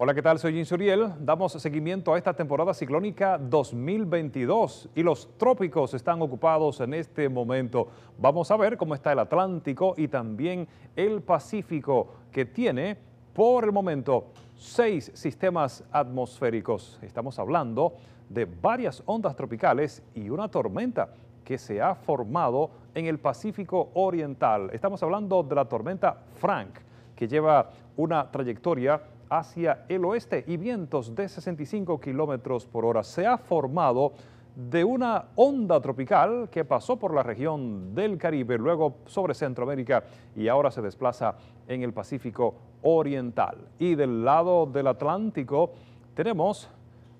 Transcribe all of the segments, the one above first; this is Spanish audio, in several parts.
Hola, ¿qué tal? Soy Jim Suriel. Damos seguimiento a esta temporada ciclónica 2022 y los trópicos están ocupados en este momento. Vamos a ver cómo está el Atlántico y también el Pacífico, que tiene por el momento seis sistemas atmosféricos. Estamos hablando de varias ondas tropicales y una tormenta que se ha formado en el Pacífico Oriental. Estamos hablando de la tormenta Frank, que lleva una trayectoria hacia el oeste y vientos de 65 kilómetros por hora. Se ha formado de una onda tropical que pasó por la región del Caribe, luego sobre Centroamérica y ahora se desplaza en el Pacífico Oriental. Y del lado del Atlántico tenemos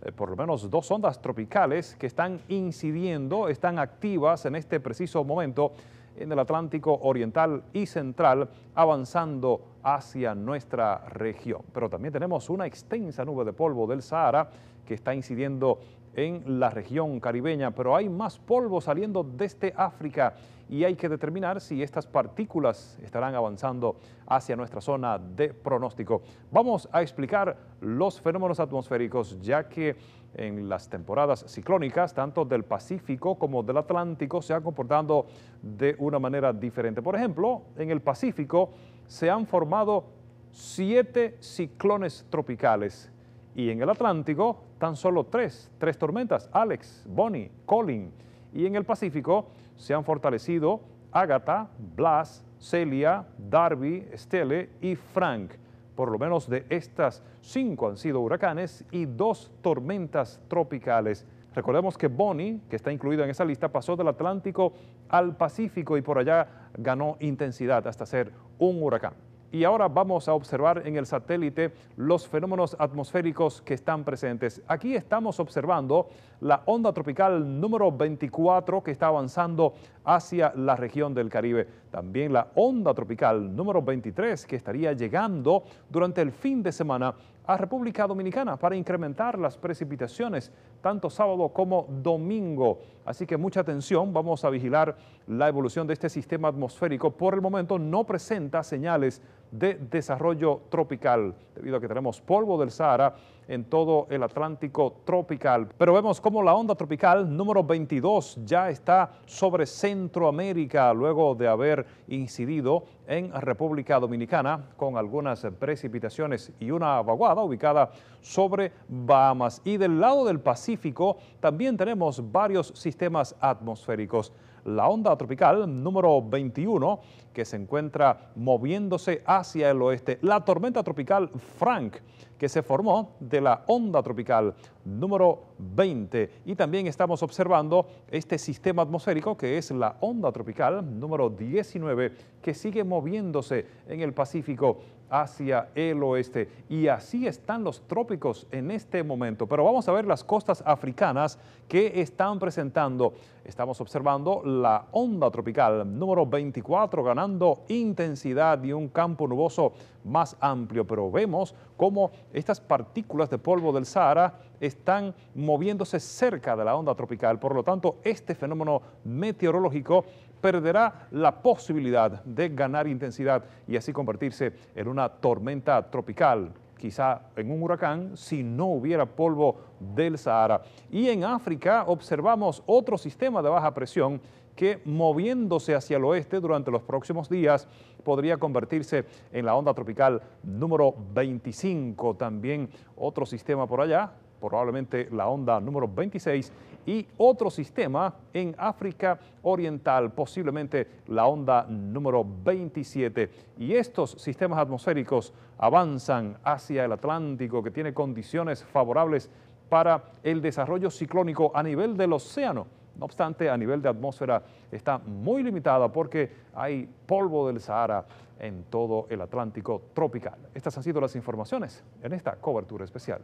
eh, por lo menos dos ondas tropicales que están incidiendo, están activas en este preciso momento en el Atlántico Oriental y Central, avanzando hacia nuestra región. Pero también tenemos una extensa nube de polvo del Sahara que está incidiendo en la región caribeña, pero hay más polvo saliendo desde África y hay que determinar si estas partículas estarán avanzando hacia nuestra zona de pronóstico. Vamos a explicar los fenómenos atmosféricos, ya que en las temporadas ciclónicas, tanto del Pacífico como del Atlántico, se han comportado de una manera diferente. Por ejemplo, en el Pacífico se han formado siete ciclones tropicales y en el Atlántico tan solo tres, tres tormentas, Alex, Bonnie, Colin. Y en el Pacífico se han fortalecido Agatha, Blas, Celia, Darby, Stelle y Frank. Por lo menos de estas, cinco han sido huracanes y dos tormentas tropicales. Recordemos que Bonnie, que está incluido en esa lista, pasó del Atlántico al Pacífico y por allá ganó intensidad hasta ser un huracán. Y ahora vamos a observar en el satélite los fenómenos atmosféricos que están presentes. Aquí estamos observando la onda tropical número 24 que está avanzando hacia la región del Caribe. También la onda tropical número 23 que estaría llegando durante el fin de semana a República Dominicana para incrementar las precipitaciones tanto sábado como domingo. Así que mucha atención, vamos a vigilar la evolución de este sistema atmosférico. Por el momento no presenta señales de desarrollo tropical, debido a que tenemos polvo del Sahara en todo el Atlántico tropical. Pero vemos cómo la onda tropical número 22 ya está sobre Centroamérica luego de haber incidido en República Dominicana con algunas precipitaciones y una vaguada ubicada sobre Bahamas. Y del lado del Pacífico también tenemos varios sistemas atmosféricos la onda tropical número 21 que se encuentra moviéndose hacia el oeste, la tormenta tropical Frank que se formó de la onda tropical número 20 y también estamos observando este sistema atmosférico que es la onda tropical número 19 que sigue moviéndose en el Pacífico hacia el oeste. Y así están los trópicos en este momento. Pero vamos a ver las costas africanas que están presentando. Estamos observando la onda tropical número 24 ganando intensidad y un campo nuboso más amplio. Pero vemos cómo estas partículas de polvo del Sahara están moviéndose cerca de la onda tropical. Por lo tanto, este fenómeno meteorológico perderá la posibilidad de ganar intensidad y así convertirse en una tormenta tropical quizá en un huracán, si no hubiera polvo del Sahara. Y en África observamos otro sistema de baja presión que moviéndose hacia el oeste durante los próximos días podría convertirse en la onda tropical número 25, también otro sistema por allá probablemente la onda número 26, y otro sistema en África Oriental, posiblemente la onda número 27. Y estos sistemas atmosféricos avanzan hacia el Atlántico, que tiene condiciones favorables para el desarrollo ciclónico a nivel del océano. No obstante, a nivel de atmósfera está muy limitada porque hay polvo del Sahara en todo el Atlántico tropical. Estas han sido las informaciones en esta cobertura especial.